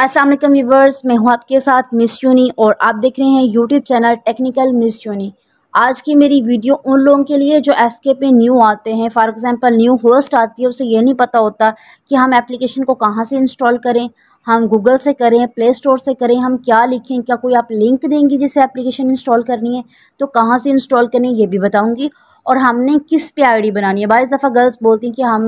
Aslam viewers मैं हूँ आपके साथ मिस यूनी और आप देख रहे हैं यूट्यूब चैनल टेक्निकल मिस यूनी आज की मेरी वीडियो उन लोगों के लिए जो एस के पे न्यू आते हैं फॉर एग्जांपल न्यू होस्ट आती है उसे ये नहीं पता होता कि हम एप्लीकेशन को कहाँ से इंस्टॉल करें हम गूगल से करें प्ले स्टोर से करें हम क्या लिखें क्या कोई आप लिंक देंगी जिसे एप्लीकेशन इंस्टॉल करनी है तो कहाँ से इंस्टॉल करें ये भी बताऊँगी और हमने किस पे आईडी बनानी है बाईस दफ़ा गर्ल्स बोलती हैं कि हम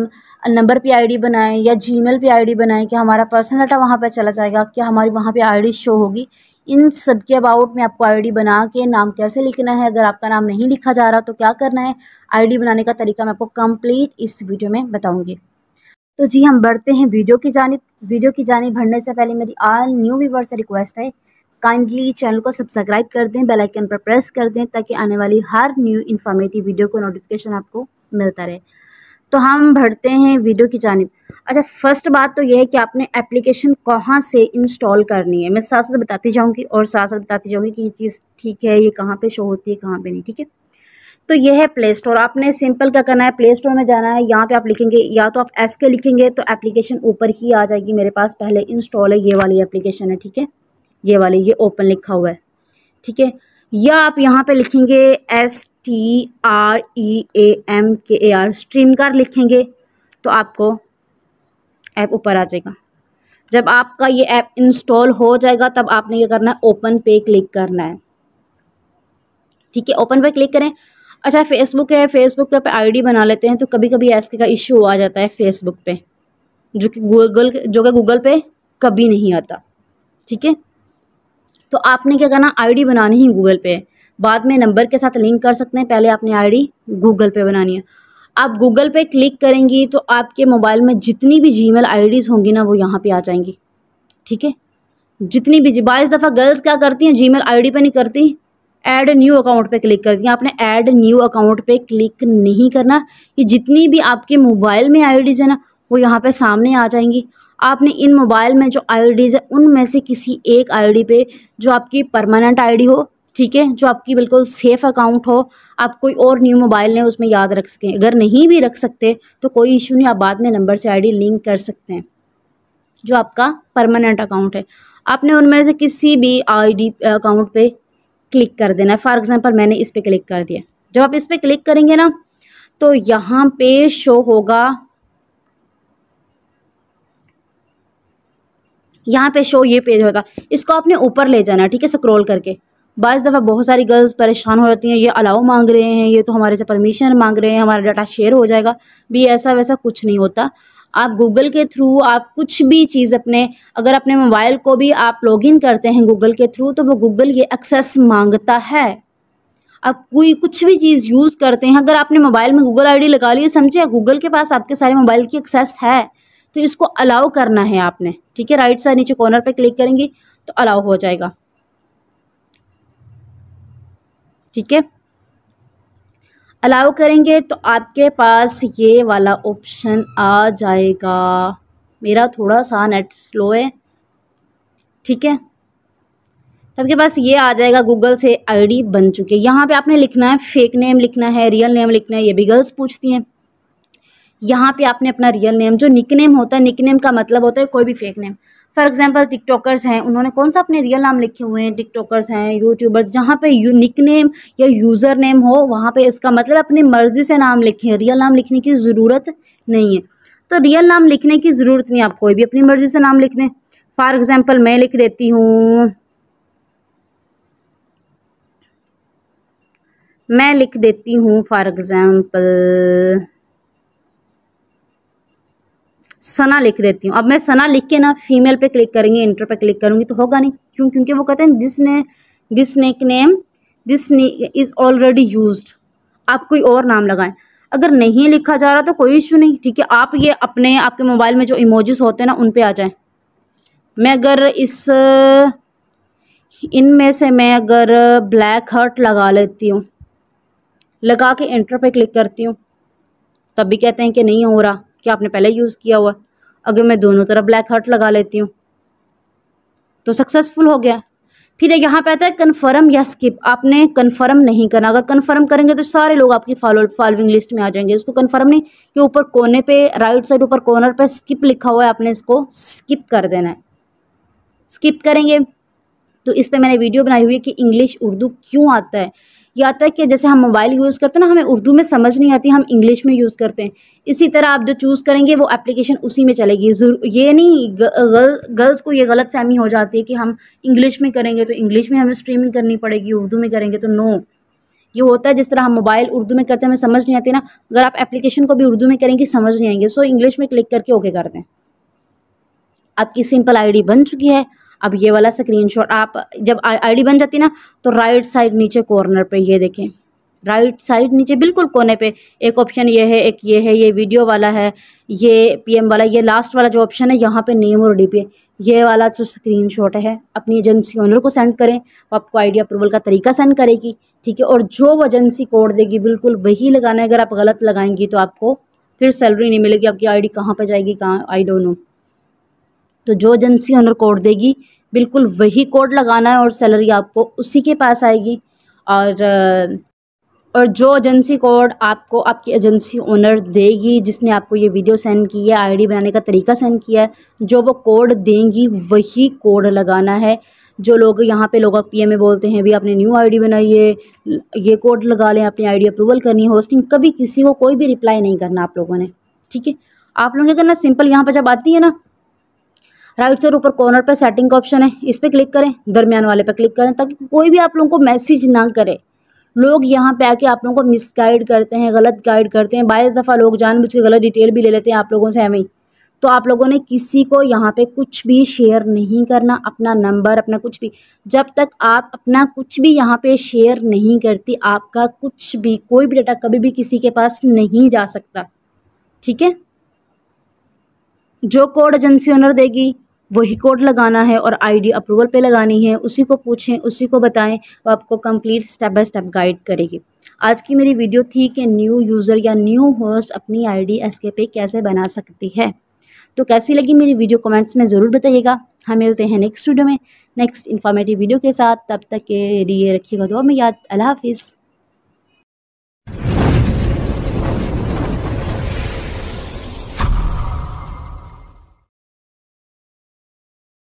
नंबर पे आईडी बनाएं या जीमेल पे आईडी बनाएं कि हमारा पर्सनल डाटा वहाँ पे चला जाएगा कि हमारी वहाँ पे आईडी शो होगी इन सब के अबाउट में आपको आईडी बना के नाम कैसे लिखना है अगर आपका नाम नहीं लिखा जा रहा तो क्या करना है आई बनाने का तरीका मैं आपको कंप्लीट इस वीडियो में बताऊँगी तो जी हम बढ़ते हैं वीडियो की जानब वीडियो की जानब भरने से पहले मेरी आल न्यू व्यूवर से रिक्वेस्ट है काइंडली चैनल को सब्सक्राइब कर दें बेल आइकन पर प्रेस कर दें ताकि आने वाली हर न्यू इन्फॉर्मेटिव वीडियो को नोटिफिकेशन आपको मिलता रहे तो हम बढ़ते हैं वीडियो की जानब अच्छा फर्स्ट बात तो यह है कि आपने एप्लीकेशन कहाँ से इंस्टॉल करनी है मैं साथ साथ बताती जाऊँगी और साथ साथ बताती जाऊँगी कि ये चीज़ ठीक है ये कहाँ पे शो होती है कहाँ पे नहीं ठीक है तो यह है प्ले स्टोर आपने सिंपल क्या करना है प्ले स्टोर में जाना है यहाँ पे आप लिखेंगे या तो आप एस के लिखेंगे तो एप्लीकेशन ऊपर ही आ जाएगी मेरे पास पहले इंस्टॉल है ये वाली एप्लीकेशन है ठीक है ये वाले ये ओपन लिखा हुआ है ठीक है या आप यहाँ पे लिखेंगे S T R E A M K A are stream car लिखेंगे तो आपको ऐप ऊपर आ जाएगा जब आपका ये ऐप इंस्टॉल हो जाएगा तब आपने ये करना है ओपन पे क्लिक करना है ठीक है ओपन पे क्लिक करें अच्छा फेसबुक है फेसबुक पे आप आईडी बना लेते हैं तो कभी कभी ऐसे का इशू आ जाता है फेसबुक पे जो कि गूगल जो कि गूगल पे कभी नहीं आता ठीक है तो आपने क्या करना आईडी बनानी है गूगल पे बाद में नंबर के साथ लिंक कर सकते हैं पहले आपने आईडी गूगल पे बनानी है आप गूगल पे क्लिक करेंगी तो आपके मोबाइल में जितनी भी जी मेल होंगी ना वो यहाँ पर आ जाएंगी ठीक है जितनी भी बाईस दफ़ा गर्ल्स क्या करती हैं जी मेल आई पे नहीं करती ऐड न्यू अकाउंट पे क्लिक करती हैं आपने ऐड न्यू अकाउंट पे क्लिक नहीं करना ये जितनी भी आपके मोबाइल में डीज़ है ना वो यहाँ पे सामने आ जाएंगी आपने इन मोबाइल में जो आईडीज़ है उनमें से किसी एक आईडी पे जो आपकी परमानेंट आईडी हो ठीक है जो आपकी बिल्कुल सेफ़ अकाउंट हो आप कोई और न्यू मोबाइल ने उसमें याद रख सकें अगर नहीं भी रख सकते तो कोई इशू नहीं आप बाद में नंबर से आई लिंक कर सकते हैं जो आपका परमानेंट अकाउंट है आपने उनमें से किसी भी आई अकाउंट पर क्लिक कर देना है फॉर एग्ज़ाम्पल मैंने इस पर क्लिक कर दिया जब आप इस पर क्लिक करेंगे ना तो यहाँ पे शो होगा यहाँ पे शो ये पेज होगा इसको आपने ऊपर ले जाना है ठीक है स्क्रोल करके बस दफ़ा बहुत सारी गर्ल्स परेशान हो जाती हैं ये अलाउ मांग रहे हैं ये तो हमारे से परमिशन मांग रहे हैं हमारा डाटा शेयर हो जाएगा भी ऐसा वैसा कुछ नहीं होता आप गूगल के थ्रू आप कुछ भी चीज़ अपने अगर अपने मोबाइल को भी आप लॉगिन करते हैं गूगल के थ्रू तो वो गूगल ये एक्सेस मांगता है आप कोई कुछ भी चीज़ यूज़ करते हैं अगर आपने मोबाइल में गूगल आईडी लगा ली समझे गूगल के पास आपके सारे मोबाइल की एक्सेस है तो इसको अलाउ करना है आपने ठीक है राइट साइड नीचे कॉर्नर पर क्लिक करेंगी तो अलाउ हो जाएगा ठीक है अलाउ करेंगे तो आपके पास ये वाला ऑप्शन आ जाएगा मेरा थोड़ा सा नेट स्लो है ठीक है तो आपके पास ये आ जाएगा गूगल से आईडी बन चुकी है यहाँ पे आपने लिखना है फेक नेम लिखना है रियल नेम लिखना है ये भी गर्ल्स पूछती हैं यहाँ पे आपने अपना रियल नेम जो निक नेम होता है निक नेम का मतलब होता है कोई भी fake name for example TikTokers हैं उन्होंने कौन सा अपने रियल नाम लिखे हुए हैं टिकटॉकर्स हैं यूट्यूबर्स जहाँ पे यू निक नेम या यूज़र नेम हो वहाँ पे इसका मतलब अपनी मर्ज़ी से नाम लिखे हैं रियल नाम लिखने की ज़रूरत नहीं है तो रियल नाम लिखने की ज़रूरत नहीं आप कोई भी अपनी मर्ज़ी से नाम लिख दें फॉर एग्ज़ाम्पल मैं लिख देती हूँ मैं लिख देती हूँ फॉर एग्ज़ाम्पल सना लिख देती हूँ अब मैं सना लिख के ना फीमेल पे क्लिक करेंगे इंटर पे क्लिक करूँगी तो होगा नहीं क्यों क्योंकि वो कहते हैं दिस ने दिस नेक नेम दिस ने इज़ ऑलरेडी यूज आप कोई और नाम लगाएं अगर नहीं लिखा जा रहा तो कोई इशू नहीं ठीक है आप ये अपने आपके मोबाइल में जो इमोजेस होते हैं ना उन पर आ जाएँ मैं अगर इस इनमें से मैं अगर ब्लैक हर्ट लगा लेती हूँ लगा के इंटर पे क्लिक करती हूँ तब भी कहते हैं कि नहीं हो रहा कि आपने पहले यूज़ किया हुआ अगर मैं दोनों तरफ ब्लैक हार्ट लगा लेती हूँ तो सक्सेसफुल हो गया फिर यहाँ पे आता है कन्फर्म या स्किप आपने कन्फर्म नहीं करना अगर कन्फर्म करेंगे तो सारे लोग आपकी फॉलो फॉलोइंग लिस्ट में आ जाएंगे उसको कन्फर्म नहीं कि ऊपर कोने पे राइट साइड ऊपर कॉर्नर पे स्किप लिखा हुआ है आपने इसको स्किप कर देना है स्किप करेंगे तो इस पर मैंने वीडियो बनाई हुई है कि इंग्लिश उर्दू क्यों आता है या तक कि जैसे हम मोबाइल यूज़ करते हैं ना हमें उर्दू में समझ नहीं आती हम इंग्लिश में यूज़ करते हैं इसी तरह आप जो चूज़ करेंगे वो एप्लीकेशन उसी में चलेगी ये नहीं गर्ल्स को ये गलत फहमी हो जाती है कि हम इंग्लिश में करेंगे तो इंग्लिश में हमें स्ट्रीमिंग करनी पड़ेगी उर्दू में करेंगे तो नो ये होता है जिस तरह हम मोबाइल उर्दू में करते हैं हमें समझ नहीं आती ना अगर आप एप्लीकेशन को भी उर्दू में करेंगे समझ नहीं आएंगे सो इंग्लिश में क्लिक करके ओके कर दें आपकी सिंपल आई बन चुकी है अब ये वाला स्क्रीनशॉट आप जब आईडी बन जाती ना तो राइट साइड नीचे कॉर्नर पे ये देखें राइट साइड नीचे बिल्कुल कोने पे एक ऑप्शन ये है एक ये है ये वीडियो वाला है ये पीएम वाला ये लास्ट वाला जो ऑप्शन है यहाँ पे नेम और डीपी ये वाला जो स्क्रीनशॉट है अपनी एजेंसी ओनर को सेंड करें वो आपको आईडी अप्रूवल का तरीका सेंड करेगी ठीक है और जो वो एजेंसी कोड देगी बिल्कुल वही लगाना है अगर आप गलत लगाएंगी तो आपको फिर सैलरी नहीं मिलेगी आपकी आईडी कहाँ पर जाएगी कहाँ आई डोंट नो तो जो एजेंसी ऑनर कोड देगी बिल्कुल वही कोड लगाना है और सैलरी आपको उसी के पास आएगी और और जो एजेंसी कोड आपको आपकी एजेंसी ओनर देगी जिसने आपको ये वीडियो सेंड की है आईडी बनाने का तरीका सेंड किया है जो वो कोड देंगी वही कोड लगाना है जो लोग यहाँ पे लोग पी में बोलते हैं भी आपने न्यू आईडी बनाई है ये कोड लगा लें अपनी आईडी अप्रूवल करनी है होस्टिंग कभी किसी को कोई भी रिप्लाई नहीं करना आप लोगों ने ठीक है आप लोगों ने करना सिंपल यहाँ पर जब आती है ना राइट साइड ऊपर कॉर्नर पर सेटिंग का ऑप्शन है इस पर क्लिक करें दरमियान वाले पर क्लिक करें ताकि कोई भी आप लोगों को मैसेज ना करे लोग यहाँ पे आके आप लोगों को मिसगाइड करते हैं गलत गाइड करते हैं बाईस दफ़ा लोग जानबूझ के गलत डिटेल भी ले लेते हैं आप लोगों से हमें तो आप लोगों ने किसी को यहाँ पे कुछ भी शेयर नहीं करना अपना नंबर अपना कुछ भी जब तक आप अपना कुछ भी यहाँ पे शेयर नहीं करती आपका कुछ भी कोई भी डाटा कभी भी किसी के पास नहीं जा सकता ठीक है जो कोड एजेंसी ओनर देगी वही कोड लगाना है और आईडी अप्रूवल पे लगानी है उसी को पूछें उसी को बताएं वो आपको complete step by step guide करेगी आज की मेरी वीडियो थी कि न्यू यूज़र या न्यू होस्ट अपनी आईडी डी पे कैसे बना सकती है तो कैसी लगी मेरी वीडियो कमेंट्स में ज़रूर बताइएगा हम मिलते हैं नेक्स्ट वीडियो में नेक्स्ट इन्फॉर्मेटिव वीडियो के साथ तब तक के लिए रखिएगा दुआ में याद अल्लाह हाफिज़